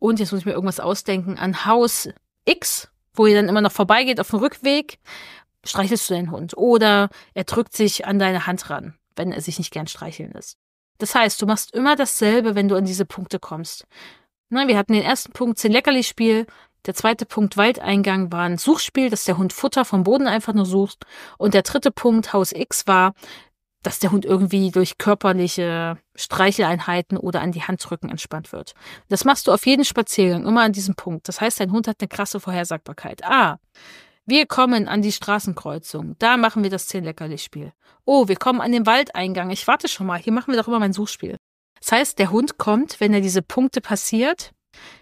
Und jetzt muss ich mir irgendwas ausdenken, an Haus X, wo ihr dann immer noch vorbeigeht auf dem Rückweg, streichelst du deinen Hund. Oder er drückt sich an deine Hand ran, wenn er sich nicht gern streicheln lässt. Das heißt, du machst immer dasselbe, wenn du an diese Punkte kommst. Na, ne, wir hatten den ersten Punkt, zehn Leckerli-Spiel. Der zweite Punkt Waldeingang war ein Suchspiel, dass der Hund Futter vom Boden einfach nur sucht. Und der dritte Punkt Haus X war, dass der Hund irgendwie durch körperliche Streicheleinheiten oder an die Handrücken entspannt wird. Das machst du auf jeden Spaziergang, immer an diesem Punkt. Das heißt, dein Hund hat eine krasse Vorhersagbarkeit. Ah, wir kommen an die Straßenkreuzung. Da machen wir das Zehn-Leckerlich-Spiel. Oh, wir kommen an den Waldeingang. Ich warte schon mal. Hier machen wir doch immer mein Suchspiel. Das heißt, der Hund kommt, wenn er diese Punkte passiert,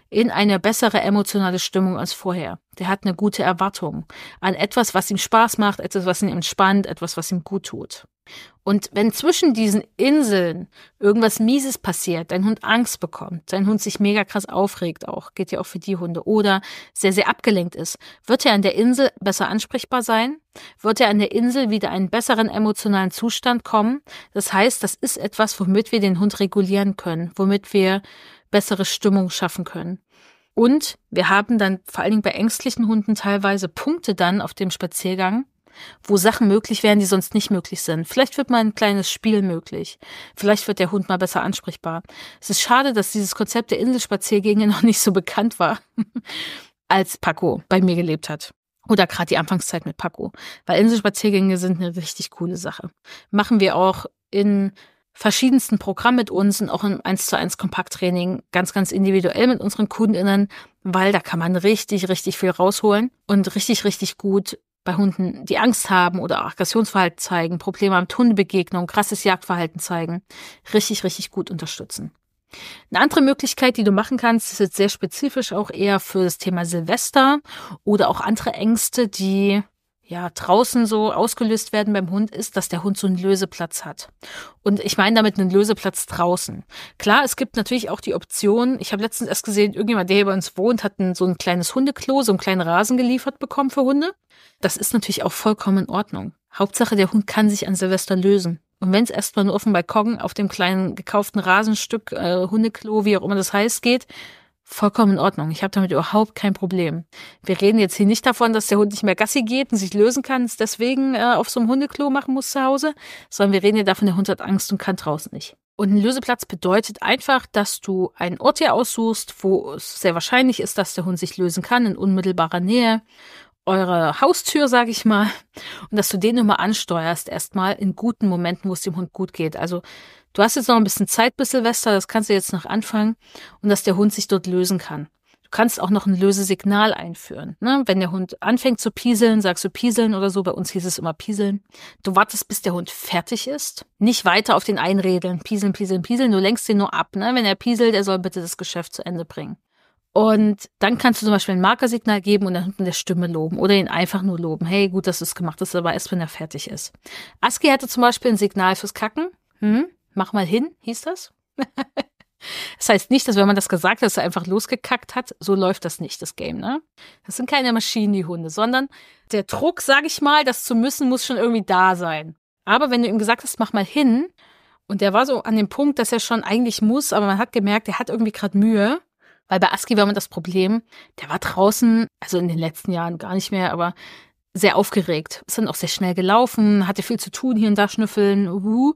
in eine bessere emotionale Stimmung als vorher. Der hat eine gute Erwartung an etwas, was ihm Spaß macht, etwas, was ihn entspannt, etwas, was ihm gut tut. Und wenn zwischen diesen Inseln irgendwas Mieses passiert, dein Hund Angst bekommt, dein Hund sich mega krass aufregt auch, geht ja auch für die Hunde, oder sehr, sehr abgelenkt ist, wird er an der Insel besser ansprechbar sein, wird er an der Insel wieder einen besseren emotionalen Zustand kommen. Das heißt, das ist etwas, womit wir den Hund regulieren können, womit wir bessere Stimmung schaffen können. Und wir haben dann vor allen Dingen bei ängstlichen Hunden teilweise Punkte dann auf dem Spaziergang, wo Sachen möglich wären, die sonst nicht möglich sind. Vielleicht wird mal ein kleines Spiel möglich. Vielleicht wird der Hund mal besser ansprechbar. Es ist schade, dass dieses Konzept der Inselspaziergänge noch nicht so bekannt war, als Paco bei mir gelebt hat. Oder gerade die Anfangszeit mit Paco. Weil Inselspaziergänge sind eine richtig coole Sache. Machen wir auch in verschiedensten Programm mit uns und auch im 1 zu 1 Kompakttraining ganz, ganz individuell mit unseren KundInnen, weil da kann man richtig, richtig viel rausholen und richtig, richtig gut bei Hunden, die Angst haben oder Aggressionsverhalten zeigen, Probleme mit Hundebegegnung, krasses Jagdverhalten zeigen, richtig, richtig gut unterstützen. Eine andere Möglichkeit, die du machen kannst, ist jetzt sehr spezifisch auch eher für das Thema Silvester oder auch andere Ängste, die ja, draußen so ausgelöst werden beim Hund ist, dass der Hund so einen Löseplatz hat. Und ich meine damit einen Löseplatz draußen. Klar, es gibt natürlich auch die Option, ich habe letztens erst gesehen, irgendjemand, der hier bei uns wohnt, hat ein, so ein kleines Hundeklo, so einen kleinen Rasen geliefert bekommen für Hunde. Das ist natürlich auch vollkommen in Ordnung. Hauptsache, der Hund kann sich an Silvester lösen. Und wenn es erstmal nur auf dem Balkon, auf dem kleinen gekauften Rasenstück, äh, Hundeklo, wie auch immer das heißt, geht, vollkommen in Ordnung. Ich habe damit überhaupt kein Problem. Wir reden jetzt hier nicht davon, dass der Hund nicht mehr Gassi geht und sich lösen kann, es deswegen äh, auf so einem Hundeklo machen muss zu Hause, sondern wir reden hier davon, der Hund hat Angst und kann draußen nicht. Und ein Löseplatz bedeutet einfach, dass du einen Ort hier aussuchst, wo es sehr wahrscheinlich ist, dass der Hund sich lösen kann, in unmittelbarer Nähe eure Haustür, sage ich mal, und dass du den immer ansteuerst erstmal in guten Momenten, wo es dem Hund gut geht. Also du hast jetzt noch ein bisschen Zeit bis Silvester, das kannst du jetzt noch anfangen und dass der Hund sich dort lösen kann. Du kannst auch noch ein Lösesignal einführen. Ne? Wenn der Hund anfängt zu pieseln, sagst du pieseln oder so. Bei uns hieß es immer pieseln. Du wartest, bis der Hund fertig ist. Nicht weiter auf den einredeln. Pieseln, pieseln, pieseln. Du lenkst ihn nur ab. Ne? Wenn er pieselt, er soll bitte das Geschäft zu Ende bringen. Und dann kannst du zum Beispiel ein Markersignal geben und dann hinten der Stimme loben oder ihn einfach nur loben. Hey, gut, dass du es gemacht hast, aber erst wenn er fertig ist. ASCII hatte zum Beispiel ein Signal fürs Kacken. Hm? mach mal hin, hieß das. das heißt nicht, dass wenn man das gesagt hat, dass er einfach losgekackt hat. So läuft das nicht, das Game, ne? Das sind keine Maschinen, die Hunde, sondern der Druck, sag ich mal, das zu müssen, muss schon irgendwie da sein. Aber wenn du ihm gesagt hast, mach mal hin, und der war so an dem Punkt, dass er schon eigentlich muss, aber man hat gemerkt, er hat irgendwie gerade Mühe. Weil bei ASCII war man das Problem, der war draußen, also in den letzten Jahren gar nicht mehr, aber sehr aufgeregt. Ist dann auch sehr schnell gelaufen, hatte viel zu tun, hier und da schnüffeln. Uhu.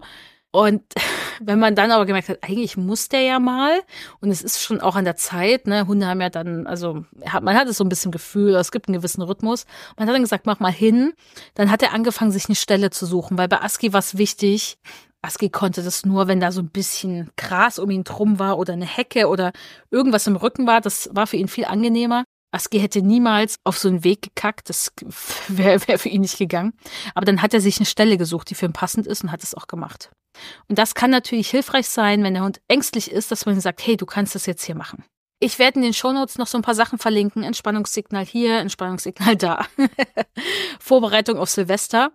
Und wenn man dann aber gemerkt hat, eigentlich muss der ja mal, und es ist schon auch an der Zeit, ne, Hunde haben ja dann, also man hat es so ein bisschen Gefühl, es gibt einen gewissen Rhythmus. Man hat dann gesagt, mach mal hin. Dann hat er angefangen, sich eine Stelle zu suchen, weil bei Aski war es wichtig. Aski konnte das nur, wenn da so ein bisschen Gras um ihn drum war oder eine Hecke oder irgendwas im Rücken war. Das war für ihn viel angenehmer. Aski hätte niemals auf so einen Weg gekackt, das wäre wär für ihn nicht gegangen. Aber dann hat er sich eine Stelle gesucht, die für ihn passend ist und hat es auch gemacht. Und das kann natürlich hilfreich sein, wenn der Hund ängstlich ist, dass man sagt, hey, du kannst das jetzt hier machen. Ich werde in den Shownotes noch so ein paar Sachen verlinken. Entspannungssignal hier, Entspannungssignal da. Vorbereitung auf Silvester.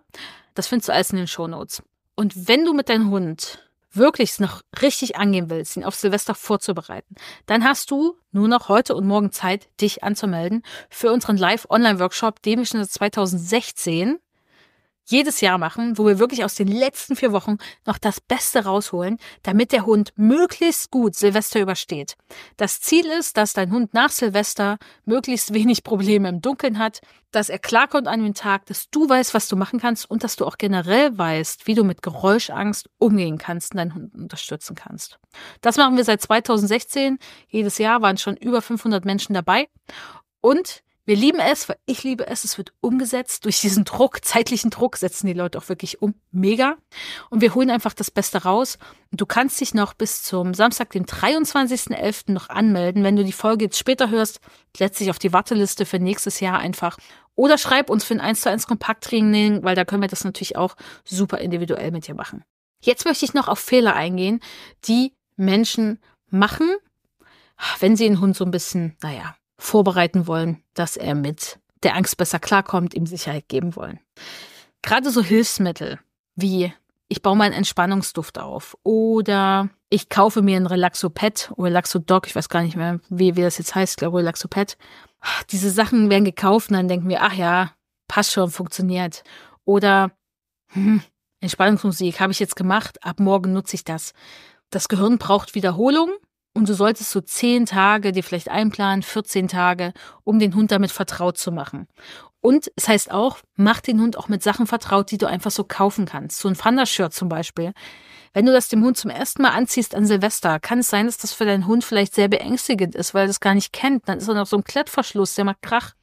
Das findest du alles in den Shownotes. Und wenn du mit deinem Hund wirklich noch richtig angehen willst, ihn auf Silvester vorzubereiten, dann hast du nur noch heute und morgen Zeit, dich anzumelden für unseren Live-Online-Workshop, den wir schon seit 2016 jedes Jahr machen, wo wir wirklich aus den letzten vier Wochen noch das Beste rausholen, damit der Hund möglichst gut Silvester übersteht. Das Ziel ist, dass dein Hund nach Silvester möglichst wenig Probleme im Dunkeln hat, dass er klarkommt an den Tag, dass du weißt, was du machen kannst und dass du auch generell weißt, wie du mit Geräuschangst umgehen kannst und deinen Hund unterstützen kannst. Das machen wir seit 2016. Jedes Jahr waren schon über 500 Menschen dabei und wir lieben es, weil ich liebe es. Es wird umgesetzt. Durch diesen Druck, zeitlichen Druck, setzen die Leute auch wirklich um. Mega. Und wir holen einfach das Beste raus. Und du kannst dich noch bis zum Samstag, dem 23.11. noch anmelden. Wenn du die Folge jetzt später hörst, setz dich auf die Warteliste für nächstes Jahr einfach. Oder schreib uns für ein 1 zu 1 Kompakttraining, weil da können wir das natürlich auch super individuell mit dir machen. Jetzt möchte ich noch auf Fehler eingehen, die Menschen machen, wenn sie einen Hund so ein bisschen, naja, vorbereiten wollen, dass er mit der Angst besser klarkommt, ihm Sicherheit geben wollen. Gerade so Hilfsmittel wie ich baue meinen Entspannungsduft auf oder ich kaufe mir ein Relaxopad oder Relaxodoc, ich weiß gar nicht mehr, wie, wie das jetzt heißt, ich glaube Relaxopad. Ah, diese Sachen werden gekauft und dann denken wir, ach ja, passt schon, funktioniert. Oder hm, Entspannungsmusik habe ich jetzt gemacht, ab morgen nutze ich das. Das Gehirn braucht Wiederholung und du solltest so zehn Tage dir vielleicht einplanen, 14 Tage, um den Hund damit vertraut zu machen. Und es heißt auch, mach den Hund auch mit Sachen vertraut, die du einfach so kaufen kannst. So ein panda zum Beispiel. Wenn du das dem Hund zum ersten Mal anziehst an Silvester, kann es sein, dass das für deinen Hund vielleicht sehr beängstigend ist, weil er das gar nicht kennt. Dann ist er noch so ein Klettverschluss, der macht Krach.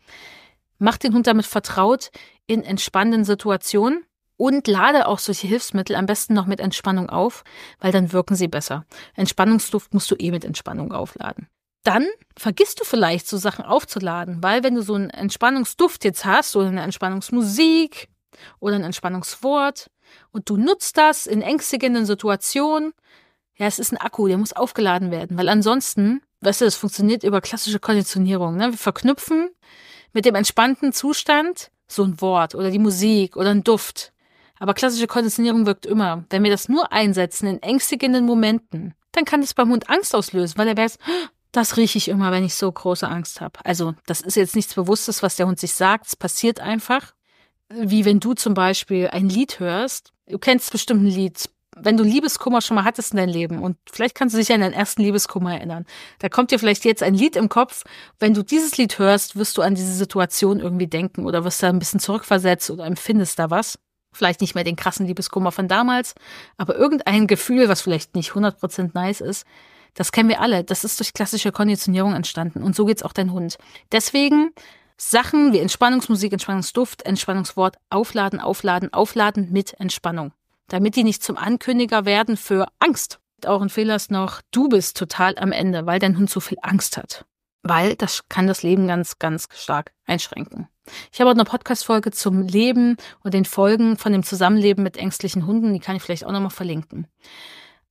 Mach den Hund damit vertraut in entspannenden Situationen und lade auch solche Hilfsmittel am besten noch mit Entspannung auf, weil dann wirken sie besser. Entspannungsduft musst du eh mit Entspannung aufladen. Dann vergisst du vielleicht so Sachen aufzuladen, weil wenn du so einen Entspannungsduft jetzt hast oder eine Entspannungsmusik oder ein Entspannungswort und du nutzt das in ängstigenden Situationen, ja, es ist ein Akku, der muss aufgeladen werden, weil ansonsten, weißt du, das funktioniert über klassische Konditionierung. Ne? Wir verknüpfen mit dem entspannten Zustand so ein Wort oder die Musik oder ein Duft aber klassische Konditionierung wirkt immer. Wenn wir das nur einsetzen in ängstigenden Momenten, dann kann es beim Hund Angst auslösen, weil er weiß, das rieche ich immer, wenn ich so große Angst habe. Also das ist jetzt nichts Bewusstes, was der Hund sich sagt. Es passiert einfach. Wie wenn du zum Beispiel ein Lied hörst. Du kennst bestimmt ein Lied. Wenn du Liebeskummer schon mal hattest in deinem Leben und vielleicht kannst du dich an deinen ersten Liebeskummer erinnern, da kommt dir vielleicht jetzt ein Lied im Kopf. Wenn du dieses Lied hörst, wirst du an diese Situation irgendwie denken oder wirst da ein bisschen zurückversetzt oder empfindest da was. Vielleicht nicht mehr den krassen Liebeskummer von damals, aber irgendein Gefühl, was vielleicht nicht 100% nice ist, das kennen wir alle. Das ist durch klassische Konditionierung entstanden. Und so geht es auch dein Hund. Deswegen Sachen wie Entspannungsmusik, Entspannungsduft, Entspannungswort aufladen, aufladen, aufladen mit Entspannung. Damit die nicht zum Ankündiger werden für Angst. Auch ein Fehler ist noch, du bist total am Ende, weil dein Hund so viel Angst hat weil das kann das Leben ganz, ganz stark einschränken. Ich habe auch eine Podcast-Folge zum Leben und den Folgen von dem Zusammenleben mit ängstlichen Hunden, die kann ich vielleicht auch nochmal verlinken.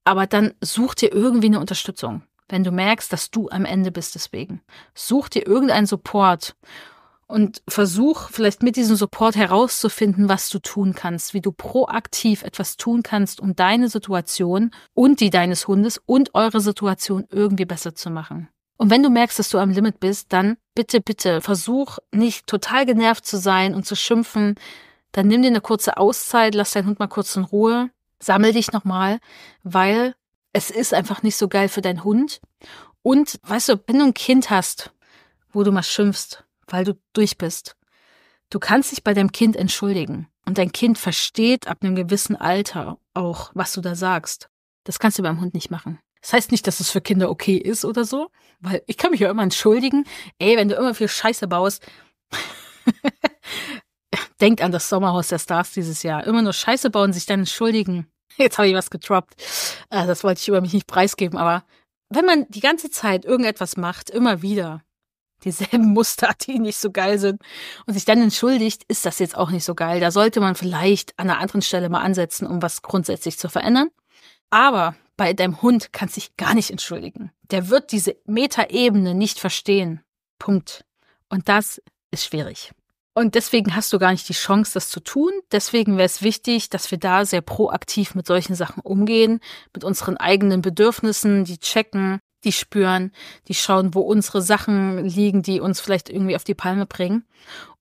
Aber dann such dir irgendwie eine Unterstützung, wenn du merkst, dass du am Ende bist deswegen. Such dir irgendeinen Support und versuch vielleicht mit diesem Support herauszufinden, was du tun kannst, wie du proaktiv etwas tun kannst, um deine Situation und die deines Hundes und eure Situation irgendwie besser zu machen. Und wenn du merkst, dass du am Limit bist, dann bitte, bitte versuch nicht total genervt zu sein und zu schimpfen. Dann nimm dir eine kurze Auszeit, lass deinen Hund mal kurz in Ruhe, sammel dich nochmal, weil es ist einfach nicht so geil für deinen Hund. Und weißt du, wenn du ein Kind hast, wo du mal schimpfst, weil du durch bist, du kannst dich bei deinem Kind entschuldigen. Und dein Kind versteht ab einem gewissen Alter auch, was du da sagst. Das kannst du beim Hund nicht machen. Das heißt nicht, dass es für Kinder okay ist oder so, weil ich kann mich ja immer entschuldigen. Ey, wenn du immer viel Scheiße baust, denkt an das Sommerhaus der Stars dieses Jahr. Immer nur Scheiße bauen, sich dann entschuldigen. Jetzt habe ich was getroppt. Äh, das wollte ich über mich nicht preisgeben, aber wenn man die ganze Zeit irgendetwas macht, immer wieder, dieselben Muster, die nicht so geil sind und sich dann entschuldigt, ist das jetzt auch nicht so geil. Da sollte man vielleicht an einer anderen Stelle mal ansetzen, um was grundsätzlich zu verändern. Aber bei deinem Hund kannst dich gar nicht entschuldigen. Der wird diese Metaebene nicht verstehen. Punkt. Und das ist schwierig. Und deswegen hast du gar nicht die Chance, das zu tun. Deswegen wäre es wichtig, dass wir da sehr proaktiv mit solchen Sachen umgehen, mit unseren eigenen Bedürfnissen, die checken, die spüren, die schauen, wo unsere Sachen liegen, die uns vielleicht irgendwie auf die Palme bringen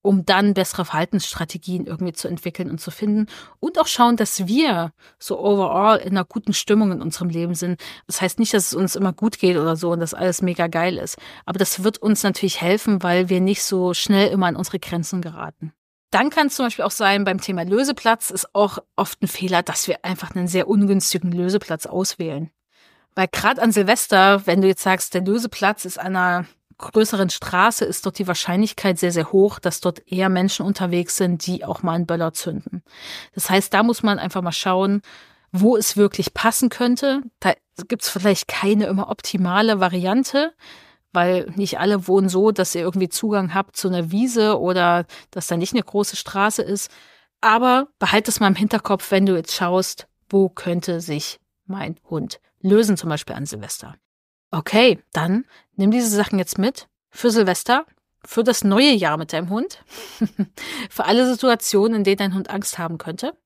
um dann bessere Verhaltensstrategien irgendwie zu entwickeln und zu finden und auch schauen, dass wir so overall in einer guten Stimmung in unserem Leben sind. Das heißt nicht, dass es uns immer gut geht oder so und dass alles mega geil ist, aber das wird uns natürlich helfen, weil wir nicht so schnell immer an unsere Grenzen geraten. Dann kann es zum Beispiel auch sein, beim Thema Löseplatz ist auch oft ein Fehler, dass wir einfach einen sehr ungünstigen Löseplatz auswählen. Weil gerade an Silvester, wenn du jetzt sagst, der Löseplatz ist einer größeren Straße ist dort die Wahrscheinlichkeit sehr, sehr hoch, dass dort eher Menschen unterwegs sind, die auch mal einen Böller zünden. Das heißt, da muss man einfach mal schauen, wo es wirklich passen könnte. Da gibt es vielleicht keine immer optimale Variante, weil nicht alle wohnen so, dass ihr irgendwie Zugang habt zu einer Wiese oder dass da nicht eine große Straße ist. Aber behalt es mal im Hinterkopf, wenn du jetzt schaust, wo könnte sich mein Hund lösen, zum Beispiel an Silvester. Okay, dann nimm diese Sachen jetzt mit für Silvester, für das neue Jahr mit deinem Hund, für alle Situationen, in denen dein Hund Angst haben könnte.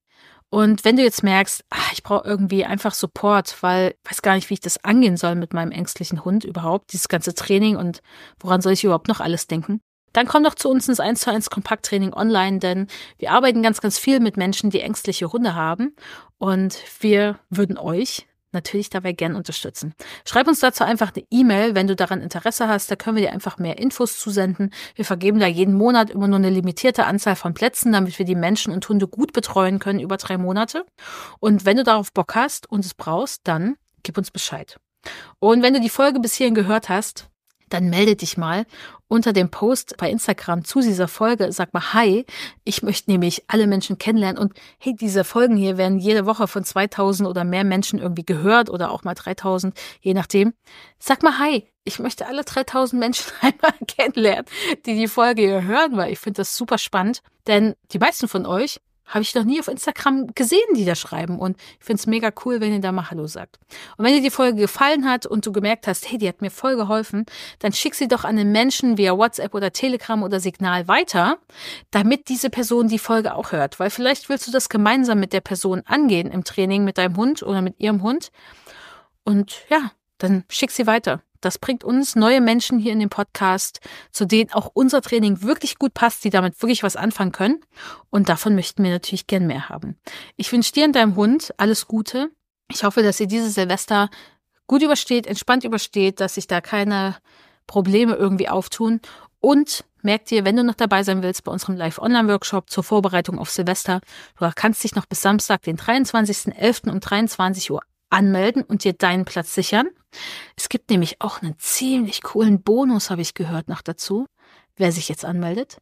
Und wenn du jetzt merkst, ach, ich brauche irgendwie einfach Support, weil ich weiß gar nicht, wie ich das angehen soll mit meinem ängstlichen Hund überhaupt, dieses ganze Training und woran soll ich überhaupt noch alles denken, dann komm doch zu uns ins 1 zu 1 Kompakttraining online, denn wir arbeiten ganz, ganz viel mit Menschen, die ängstliche Hunde haben und wir würden euch natürlich dabei gern unterstützen. Schreib uns dazu einfach eine E-Mail, wenn du daran Interesse hast. Da können wir dir einfach mehr Infos zusenden. Wir vergeben da jeden Monat immer nur eine limitierte Anzahl von Plätzen, damit wir die Menschen und Hunde gut betreuen können über drei Monate. Und wenn du darauf Bock hast und es brauchst, dann gib uns Bescheid. Und wenn du die Folge bis hierhin gehört hast, dann melde dich mal unter dem Post bei Instagram zu dieser Folge. Sag mal, hi, ich möchte nämlich alle Menschen kennenlernen. Und hey, diese Folgen hier werden jede Woche von 2000 oder mehr Menschen irgendwie gehört oder auch mal 3000, je nachdem. Sag mal, hi, ich möchte alle 3000 Menschen einmal kennenlernen, die die Folge hier hören, weil ich finde das super spannend. Denn die meisten von euch habe ich noch nie auf Instagram gesehen, die da schreiben. Und ich finde es mega cool, wenn ihr da mal Hallo sagt. Und wenn dir die Folge gefallen hat und du gemerkt hast, hey, die hat mir voll geholfen, dann schick sie doch an den Menschen via WhatsApp oder Telegram oder Signal weiter, damit diese Person die Folge auch hört. Weil vielleicht willst du das gemeinsam mit der Person angehen im Training mit deinem Hund oder mit ihrem Hund. Und ja, dann schick sie weiter. Das bringt uns neue Menschen hier in den Podcast, zu denen auch unser Training wirklich gut passt, die damit wirklich was anfangen können. Und davon möchten wir natürlich gern mehr haben. Ich wünsche dir und deinem Hund alles Gute. Ich hoffe, dass ihr dieses Silvester gut übersteht, entspannt übersteht, dass sich da keine Probleme irgendwie auftun. Und merkt dir, wenn du noch dabei sein willst bei unserem Live-Online-Workshop zur Vorbereitung auf Silvester, du kannst dich noch bis Samstag, den 23.11. um 23 Uhr anmelden und dir deinen Platz sichern. Es gibt nämlich auch einen ziemlich coolen Bonus, habe ich gehört, noch dazu. Wer sich jetzt anmeldet,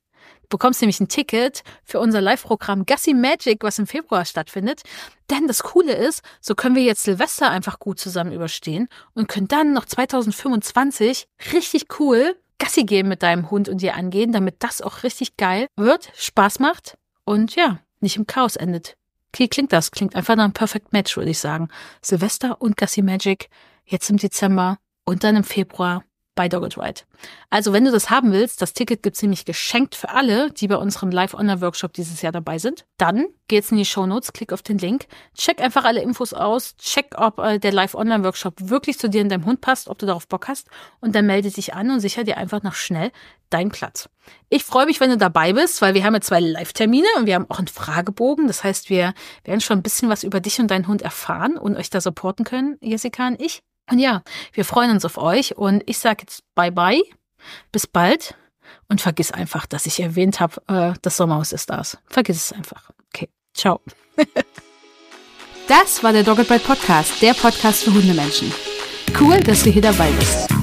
bekommst nämlich ein Ticket für unser Live-Programm Gassi Magic, was im Februar stattfindet. Denn das Coole ist, so können wir jetzt Silvester einfach gut zusammen überstehen und können dann noch 2025 richtig cool Gassi gehen mit deinem Hund und dir angehen, damit das auch richtig geil wird, Spaß macht und ja, nicht im Chaos endet. Okay, klingt das? Klingt einfach nach einem Perfect Match, würde ich sagen. Silvester und Gassi Magic jetzt im Dezember und dann im Februar bei Dogged Ride. Also wenn du das haben willst, das Ticket gibt's nämlich geschenkt für alle, die bei unserem Live-Online-Workshop dieses Jahr dabei sind. Dann geht's in die Show Notes, klick auf den Link, check einfach alle Infos aus, check, ob äh, der Live-Online-Workshop wirklich zu dir und deinem Hund passt, ob du darauf Bock hast und dann melde dich an und sicher dir einfach noch schnell deinen Platz. Ich freue mich, wenn du dabei bist, weil wir haben ja zwei Live-Termine und wir haben auch einen Fragebogen. Das heißt, wir werden schon ein bisschen was über dich und deinen Hund erfahren und euch da supporten können, Jessica und ich. Und ja, wir freuen uns auf euch und ich sage jetzt bye bye, bis bald und vergiss einfach, dass ich erwähnt habe, äh, das Sommerhaus ist das. Vergiss es einfach. Okay, ciao. das war der Dogglebite Podcast, der Podcast für Hundemenschen. Cool, dass du hier dabei bist.